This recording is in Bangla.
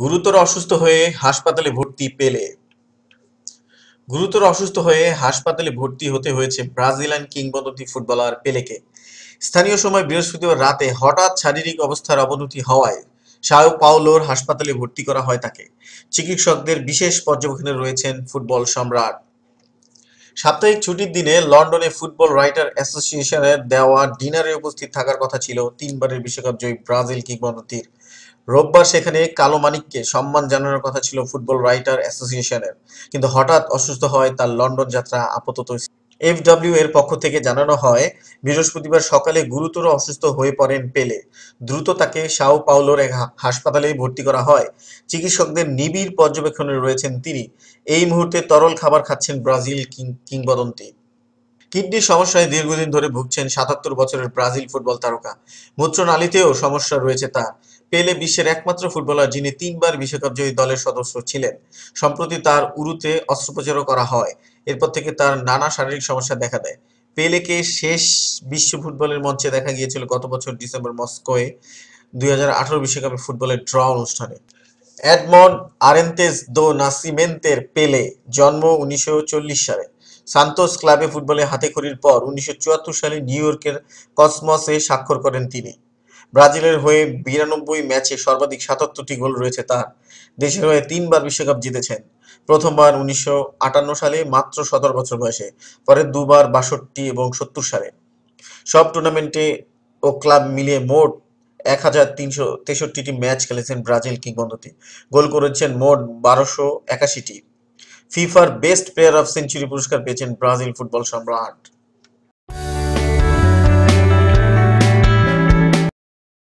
গুরুতর অসুস্থ হয়ে হাসপাতালে ভর্তি পেলে গুরুতর অসুস্থ হয়ে হাসপাতালে ভর্তি হতে হয়েছে ব্রাজিলিয়ান কিংবদন্তি ফুটবলার পেলেকে স্থানীয় সময় বৃহস্পতিবার রাতে হঠাৎ শারীরিক অবস্থার অবনতি হওয়ায় শাহ পাওলোর হাসপাতালে ভর্তি করা হয় তাকে চিকিৎসকদের বিশেষ পর্যবেক্ষণে রয়েছেন ফুটবল সম্রাট সাপ্তাহিক ছুটির দিনে লন্ডনে ফুটবল রাইটার অ্যাসোসিয়েশনের দেওয়া ডিনারে উপস্থিত থাকার কথা ছিল তিনবারের বিশ্বকাপ জয়ী ব্রাজিল কিংবদন্তির রোববার সেখানে কালো মানিককে সম্মান জানানোর কথা ছিল ফুটবল রাইটার অ্যাসোসিয়েশনের কিন্তু হঠাৎ অসুস্থ হয় তার লন্ডন যাত্রা আপাতত এফডব্লিউ এর পক্ষ থেকে জানানো হয় বৃহস্পতিবার সকালে গুরুতর অসুস্থ হয়ে পড়েন পেলে দ্রুত তাকে সাও পাওলোর এক হাসপাতালে ভর্তি করা হয় চিকিৎসকদের নিবিড় পর্যবেক্ষণে রয়েছেন তিনি এই মুহূর্তে তরল খাবার খাচ্ছেন ব্রাজিল কিংবদন্তি কিডনির সমস্যায় দীর্ঘদিন ধরে ভুগছেন সাতাত্তর বছরের ব্রাজিল ফুটবল তারকা মূত্রনালীতেও সমস্যা রয়েছে তার পেলে বিশ্বের একমাত্র ফুটবলার যিনি তিনবার বিশ্বকাপ জয়ী দলের সদস্য ছিলেন সম্প্রতি তার উরুতে অস্ত্রোপচারও করা হয় এরপর থেকে তার নানা শারীরিক সমস্যা দেখা দেয় পেলেকে শেষ বিশ্ব ফুটবলের মঞ্চে দেখা গিয়েছিল গত বছর ডিসেম্বর মস্কোয়ে দুই হাজার বিশ্বকাপের ফুটবলের ড্র অনুষ্ঠানে অ্যাডমন্ড আরেন্তেস দো নাসিমেন্তের পেলে জন্ম উনিশশো সালে সান্তোস ক্লাবে ফুটবলে হাতেখড়ির পর উনিশশো সালে নিউ ইয়র্কের কসমসে স্বাক্ষর করেন তিনি ব্রাজিলের হয়ে বিরানব্বই ম্যাচে সর্বাধিক সাতাত্তরটি গোল রয়েছে তার দেশের হয়ে তিনবার বিশ্বকাপ জিতেছেন প্রথমবার উনিশশো সালে মাত্র সতেরো বছর বয়সে পরে দুবার বাষট্টি এবং সত্তর সালে সব টুর্নামেন্টে ও ক্লাব মিলিয়ে মোট এক হাজার তিনশো তেষট্টিটি ম্যাচ খেলেছেন ব্রাজিল কিংবদন্তি গোল করেছেন মোট বারোশো একাশিটি ফিফার বেস্ট প্লেয়ার অফ সেঞ্চুরি পুরস্কার পেয়েছেন ব্রাজিল ফুটবল সম্রাট